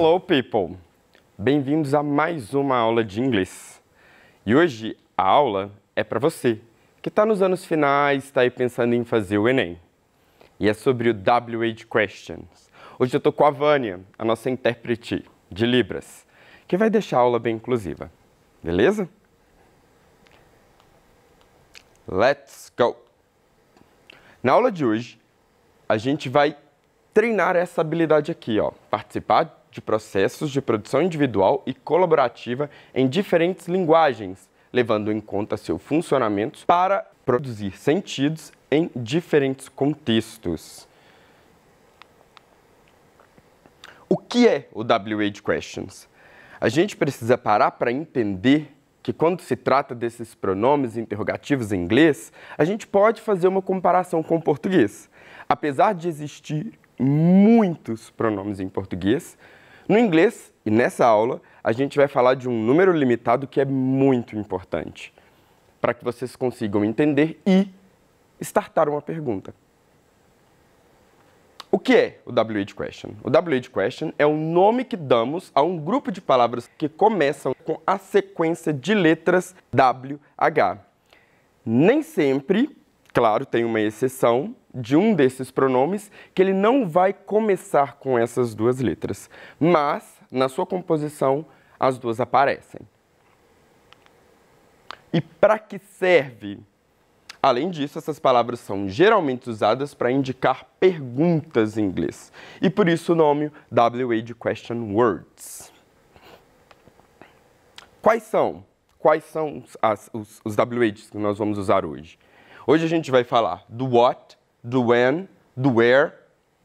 Hello people! Bem-vindos a mais uma aula de inglês. E hoje a aula é para você que está nos anos finais, está aí pensando em fazer o Enem. E é sobre o WH Questions. Hoje eu estou com a Vânia, a nossa intérprete de Libras, que vai deixar a aula bem inclusiva. Beleza? Let's go! Na aula de hoje, a gente vai treinar essa habilidade aqui, ó, participar de processos de produção individual e colaborativa em diferentes linguagens, levando em conta seu funcionamento para produzir sentidos em diferentes contextos. O que é o WH Questions? A gente precisa parar para entender que quando se trata desses pronomes interrogativos em inglês, a gente pode fazer uma comparação com o português. Apesar de existir muitos pronomes em português. No inglês, e nessa aula, a gente vai falar de um número limitado que é muito importante para que vocês consigam entender e startar uma pergunta. O que é o WH Question? O WH Question é o nome que damos a um grupo de palavras que começam com a sequência de letras WH. Nem sempre, claro, tem uma exceção, de um desses pronomes que ele não vai começar com essas duas letras, mas na sua composição as duas aparecem. E para que serve? Além disso, essas palavras são geralmente usadas para indicar perguntas em inglês, e por isso o nome WA de Question Words. Quais são? Quais são as, os, os WHs que nós vamos usar hoje? Hoje a gente vai falar do what, do when, do where,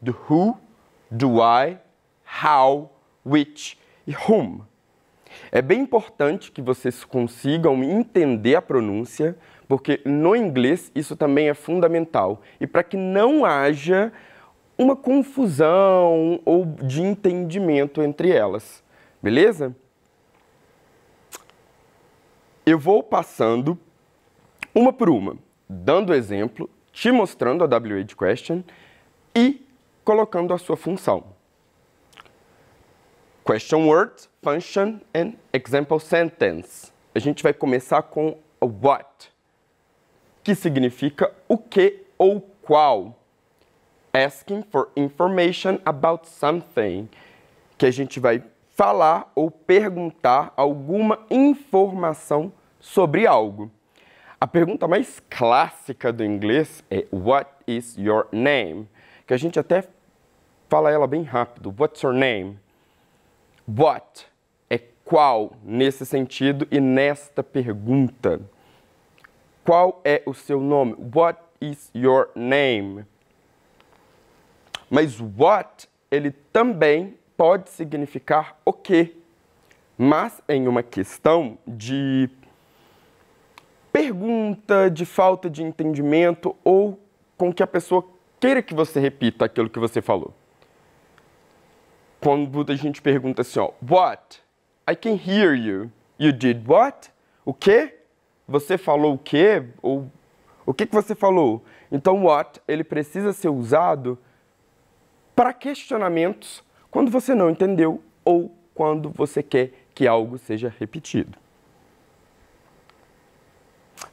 do who, do why, how, which e whom. É bem importante que vocês consigam entender a pronúncia, porque no inglês isso também é fundamental. E para que não haja uma confusão ou de entendimento entre elas, beleza? Eu vou passando uma por uma, dando exemplo te mostrando a WH question e colocando a sua função. Question word, function and example sentence. A gente vai começar com what, que significa o que ou qual. Asking for information about something, que a gente vai falar ou perguntar alguma informação sobre algo. A pergunta mais clássica do inglês é What is your name? Que a gente até fala ela bem rápido. What's your name? What é qual nesse sentido e nesta pergunta. Qual é o seu nome? What is your name? Mas what ele também pode significar o quê? Mas em uma questão de pergunta, de falta de entendimento ou com que a pessoa queira que você repita aquilo que você falou. Quando a gente pergunta assim, ó, what? I can hear you. You did what? O quê? Você falou o quê? Ou o que, que você falou? Então, what, ele precisa ser usado para questionamentos quando você não entendeu ou quando você quer que algo seja repetido.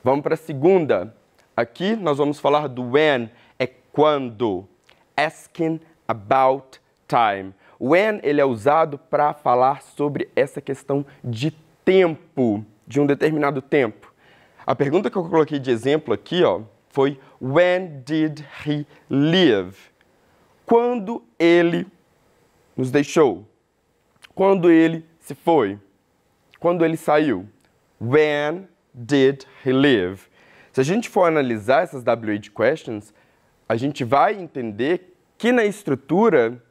Vamos para a segunda. Aqui nós vamos falar do when, é quando. Asking about time. When ele é usado para falar sobre essa questão de tempo, de um determinado tempo. A pergunta que eu coloquei de exemplo aqui ó, foi When did he leave? Quando ele nos deixou? Quando ele se foi? Quando ele saiu? When did he live? Se a gente for analisar essas WH questions, a gente vai entender que na estrutura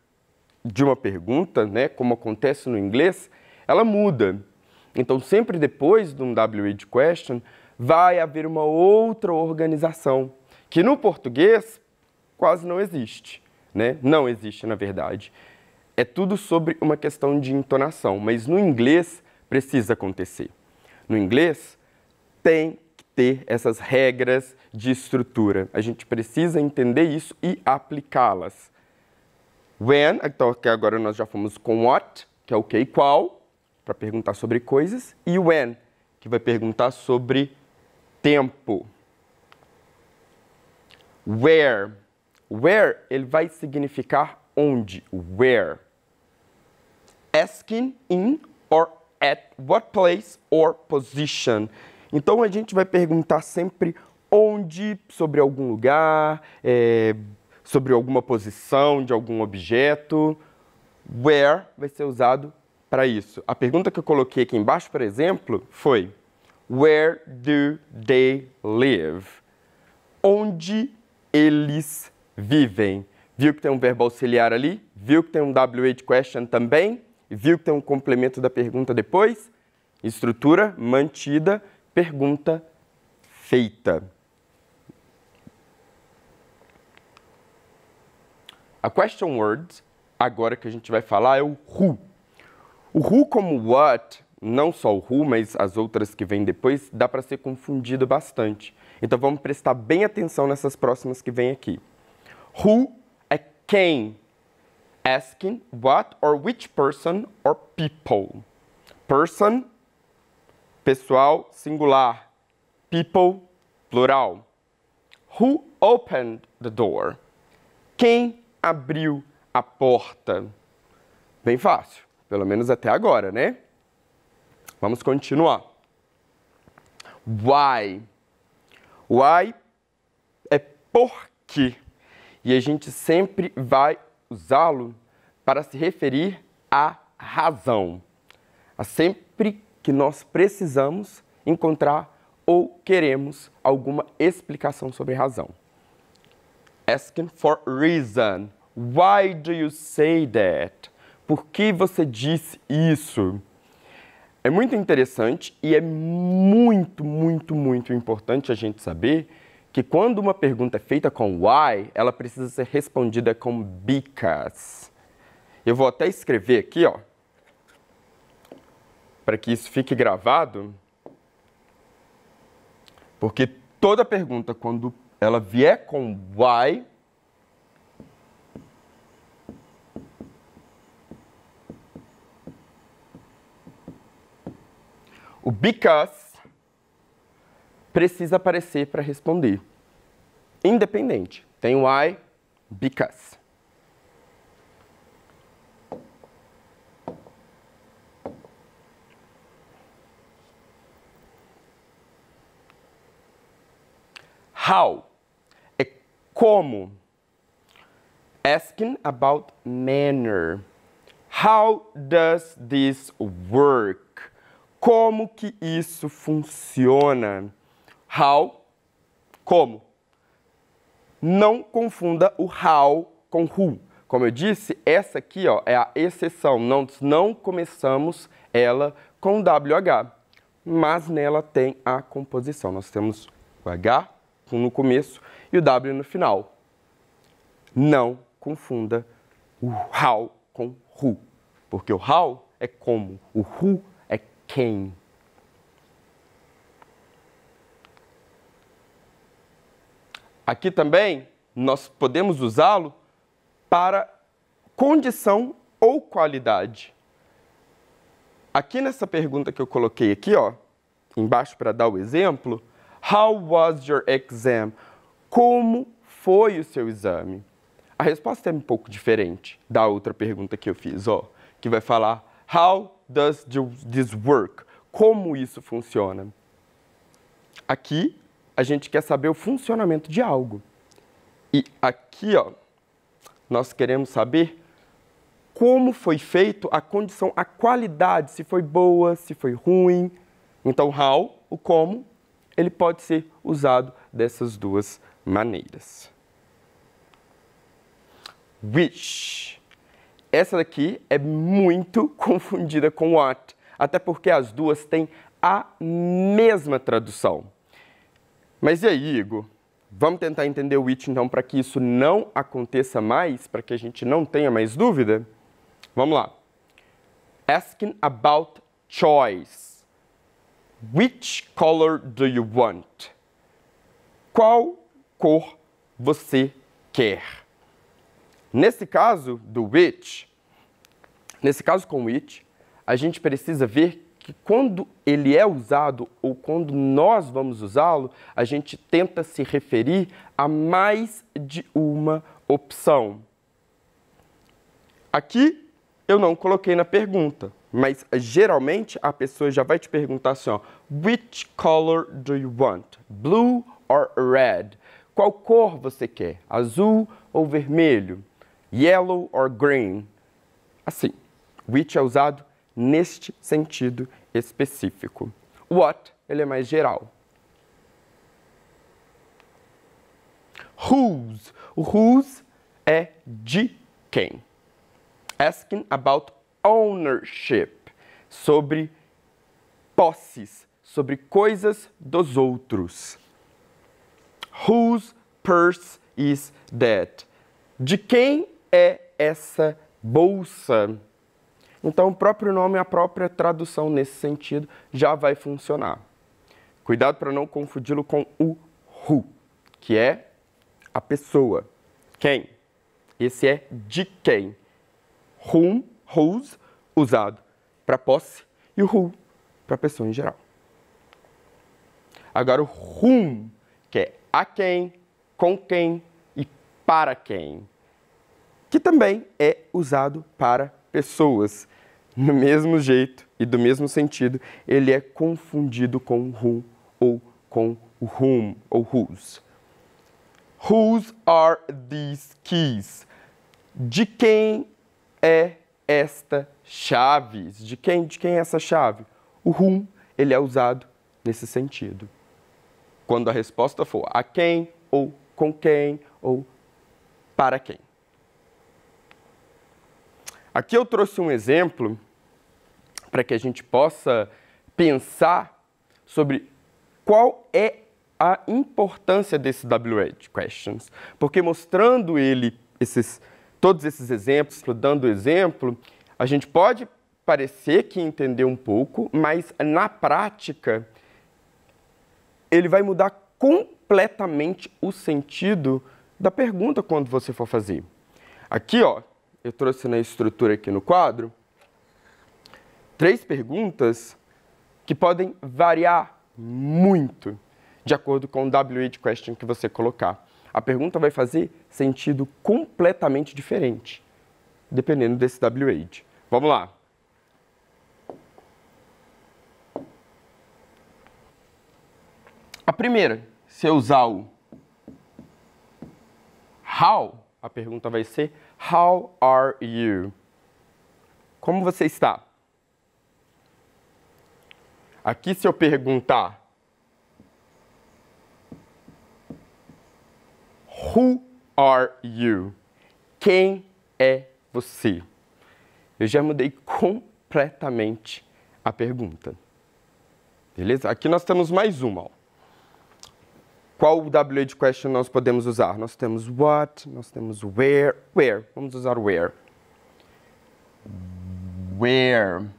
de uma pergunta, né, como acontece no inglês, ela muda. Então, sempre depois de um WH question, vai haver uma outra organização, que no português quase não existe. Né? Não existe, na verdade. É tudo sobre uma questão de entonação, mas no inglês precisa acontecer. No inglês, tem que ter essas regras de estrutura. A gente precisa entender isso e aplicá-las. When, então aqui agora nós já fomos com what, que é o que e qual, para perguntar sobre coisas, e when, que vai perguntar sobre tempo. Where. Where ele vai significar onde, where. Asking in or at what place or position. Então a gente vai perguntar sempre onde, sobre algum lugar, é, sobre alguma posição de algum objeto. Where vai ser usado para isso. A pergunta que eu coloquei aqui embaixo, por exemplo, foi Where do they live? Onde eles vivem? Viu que tem um verbo auxiliar ali? Viu que tem um WH question também? Viu que tem um complemento da pergunta depois? Estrutura mantida Pergunta feita. A question word, agora que a gente vai falar, é o who. O who como what, não só o who, mas as outras que vêm depois, dá para ser confundido bastante. Então vamos prestar bem atenção nessas próximas que vêm aqui. Who é quem? Asking what or which person or people. Person pessoal singular, people plural. Who opened the door? Quem abriu a porta? Bem fácil, pelo menos até agora, né? Vamos continuar. Why? Why é por E a gente sempre vai usá-lo para se referir à razão. A sempre que nós precisamos encontrar ou queremos alguma explicação sobre razão. Asking for reason. Why do you say that? Por que você disse isso? É muito interessante e é muito, muito, muito importante a gente saber que quando uma pergunta é feita com why, ela precisa ser respondida com because. Eu vou até escrever aqui, ó para que isso fique gravado, porque toda pergunta, quando ela vier com why, o because precisa aparecer para responder. Independente. Tem why, because. How é como. Asking about manner. How does this work? Como que isso funciona? How, como. Não confunda o how com who. Como eu disse, essa aqui ó, é a exceção. Não, não começamos ela com WH, mas nela tem a composição. Nós temos o H, no começo e o W no final. Não confunda o how com who, porque o how é como, o who é quem. Aqui também nós podemos usá-lo para condição ou qualidade. Aqui nessa pergunta que eu coloquei aqui, ó, embaixo para dar o exemplo, How was your exam? Como foi o seu exame? A resposta é um pouco diferente da outra pergunta que eu fiz, ó, que vai falar How does this work? Como isso funciona? Aqui a gente quer saber o funcionamento de algo. E aqui, ó, nós queremos saber como foi feito a condição, a qualidade, se foi boa, se foi ruim. Então, how, o como, ele pode ser usado dessas duas maneiras. Which. Essa daqui é muito confundida com what, até porque as duas têm a mesma tradução. Mas e aí, Igor? Vamos tentar entender o which então para que isso não aconteça mais, para que a gente não tenha mais dúvida? Vamos lá. Asking about choice. Which color do you want? Qual cor você quer? Nesse caso do which, nesse caso com which, a gente precisa ver que quando ele é usado ou quando nós vamos usá-lo, a gente tenta se referir a mais de uma opção. Aqui eu não coloquei na pergunta, mas geralmente a pessoa já vai te perguntar assim, ó, which color do you want? Blue or red? Qual cor você quer? Azul ou vermelho? Yellow or green? Assim, which é usado neste sentido específico. What, ele é mais geral. Whose, o whose é de quem. Asking about ownership, sobre posses, sobre coisas dos outros. Whose purse is that? De quem é essa bolsa? Então, o próprio nome, a própria tradução nesse sentido já vai funcionar. Cuidado para não confundi-lo com o who, que é a pessoa. Quem? Esse é de quem. Whom whose, usado para posse, e o who, para pessoa em geral. Agora o whom, que é a quem, com quem e para quem, que também é usado para pessoas. No mesmo jeito e do mesmo sentido, ele é confundido com who ou com whom ou whose. Whose are these keys? De quem é esta chave. De quem, de quem é essa chave? O rum, ele é usado nesse sentido. Quando a resposta for a quem, ou com quem, ou para quem. Aqui eu trouxe um exemplo para que a gente possa pensar sobre qual é a importância desse WH questions, porque mostrando ele esses todos esses exemplos, dando exemplo, a gente pode parecer que entender um pouco, mas na prática ele vai mudar completamente o sentido da pergunta quando você for fazer. Aqui, ó, eu trouxe na estrutura aqui no quadro três perguntas que podem variar muito de acordo com o WH question que você colocar a pergunta vai fazer sentido completamente diferente, dependendo desse WH. Vamos lá. A primeira, se eu usar o how, a pergunta vai ser how are you? Como você está? Aqui se eu perguntar Who are you? Quem é você? Eu já mudei completamente a pergunta. Beleza? Aqui nós temos mais uma. Ó. Qual WH de question nós podemos usar? Nós temos what, nós temos where, where. Vamos usar where. Where.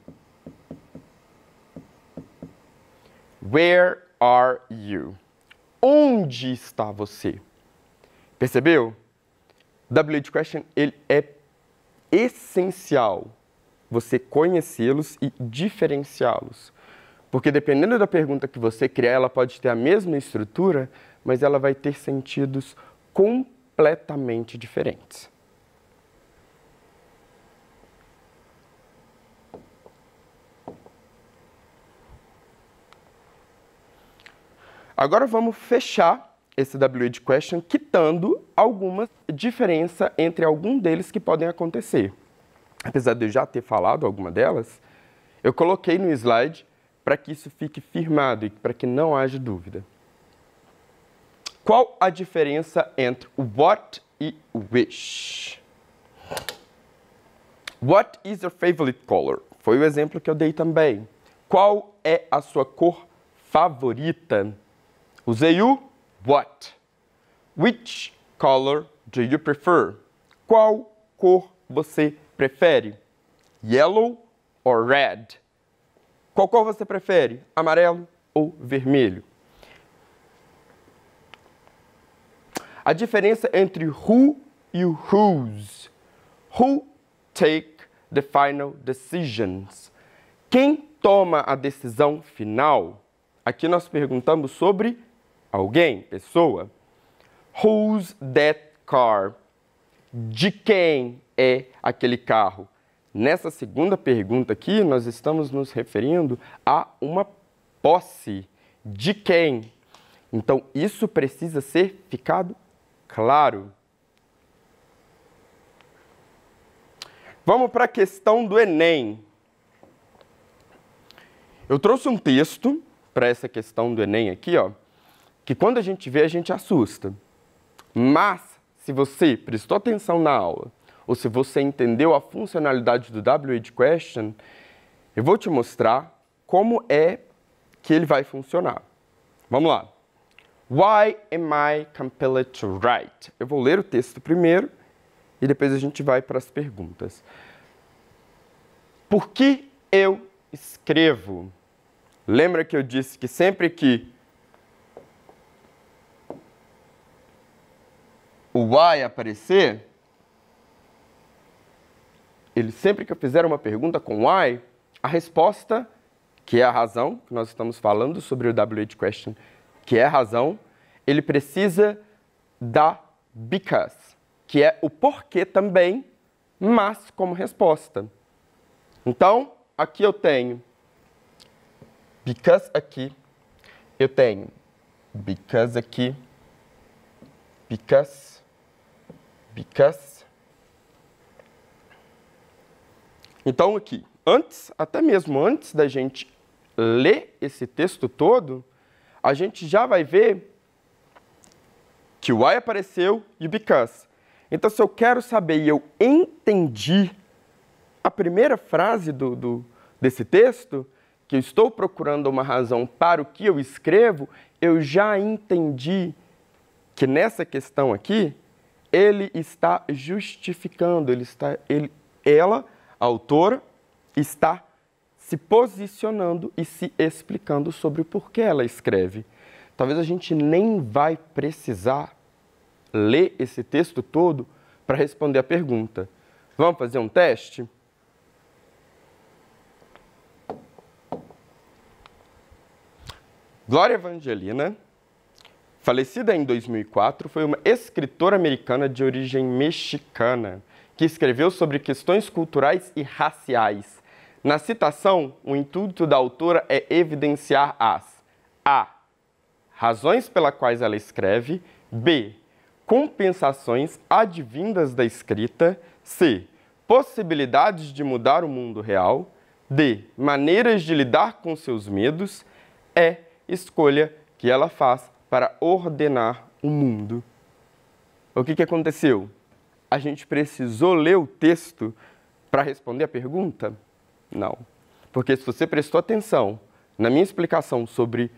Where are you? Onde está você? Percebeu? WH Question ele é essencial você conhecê-los e diferenciá-los. Porque dependendo da pergunta que você criar, ela pode ter a mesma estrutura, mas ela vai ter sentidos completamente diferentes. Agora vamos fechar esse WH question, quitando alguma diferença entre algum deles que podem acontecer. Apesar de eu já ter falado alguma delas, eu coloquei no slide para que isso fique firmado e para que não haja dúvida. Qual a diferença entre o what e o wish? What is your favorite color? Foi o exemplo que eu dei também. Qual é a sua cor favorita? Usei o What? Which color do you prefer? Qual cor você prefere? Yellow or red? Qual cor você prefere? Amarelo ou vermelho? A diferença entre who e whose. Who take the final decisions. Quem toma a decisão final? Aqui nós perguntamos sobre alguém, pessoa. Whose that car? De quem é aquele carro? Nessa segunda pergunta aqui, nós estamos nos referindo a uma posse. De quem? Então, isso precisa ser ficado claro. Vamos para a questão do Enem. Eu trouxe um texto para essa questão do Enem aqui, ó que quando a gente vê, a gente assusta. Mas, se você prestou atenção na aula, ou se você entendeu a funcionalidade do WH Question, eu vou te mostrar como é que ele vai funcionar. Vamos lá. Why am I compelled to write? Eu vou ler o texto primeiro e depois a gente vai para as perguntas. Por que eu escrevo? Lembra que eu disse que sempre que o why aparecer, ele sempre que eu fizer uma pergunta com why, a resposta, que é a razão, que nós estamos falando sobre o WH question, que é a razão, ele precisa da because, que é o porquê também, mas como resposta. Então, aqui eu tenho because aqui, eu tenho because aqui, because Because. Então, aqui, antes, até mesmo antes da gente ler esse texto todo, a gente já vai ver que o why apareceu e o because. Então, se eu quero saber e eu entendi a primeira frase do, do, desse texto, que eu estou procurando uma razão para o que eu escrevo, eu já entendi que nessa questão aqui ele está justificando, ele está, ele, ela, a autora, está se posicionando e se explicando sobre o porquê ela escreve. Talvez a gente nem vai precisar ler esse texto todo para responder a pergunta. Vamos fazer um teste? Glória Evangelina. Falecida em 2004, foi uma escritora americana de origem mexicana, que escreveu sobre questões culturais e raciais. Na citação, o intuito da autora é evidenciar as A. Razões pela quais ela escreve, B. Compensações advindas da escrita, C. Possibilidades de mudar o mundo real, D. Maneiras de lidar com seus medos, E. Escolha que ela faz para ordenar o mundo. O que, que aconteceu? A gente precisou ler o texto para responder a pergunta? Não. Porque se você prestou atenção na minha explicação sobre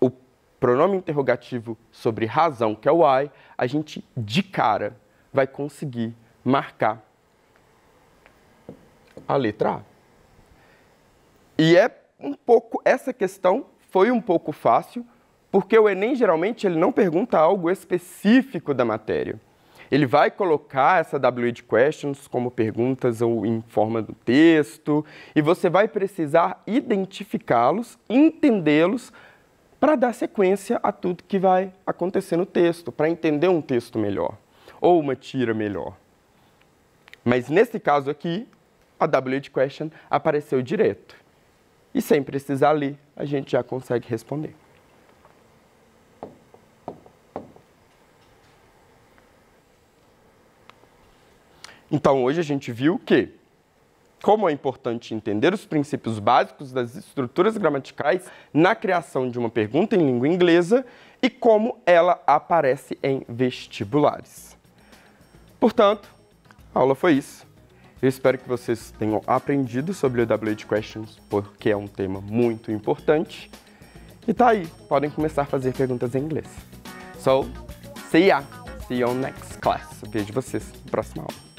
o pronome interrogativo sobre razão, que é o I, a gente de cara vai conseguir marcar a letra A. E é um pouco essa questão foi um pouco fácil, porque o Enem geralmente ele não pergunta algo específico da matéria. Ele vai colocar essa WH questions como perguntas ou em forma do texto, e você vai precisar identificá-los, entendê-los para dar sequência a tudo que vai acontecer no texto, para entender um texto melhor ou uma tira melhor. Mas nesse caso aqui, a WH question apareceu direto. E sem precisar ler, a gente já consegue responder. Então, hoje a gente viu que, como é importante entender os princípios básicos das estruturas gramaticais na criação de uma pergunta em língua inglesa e como ela aparece em vestibulares. Portanto, a aula foi isso. Eu espero que vocês tenham aprendido sobre o WH Questions, porque é um tema muito importante. E tá aí, podem começar a fazer perguntas em inglês. So, see ya! See you on next class. Vejo vocês na próxima aula.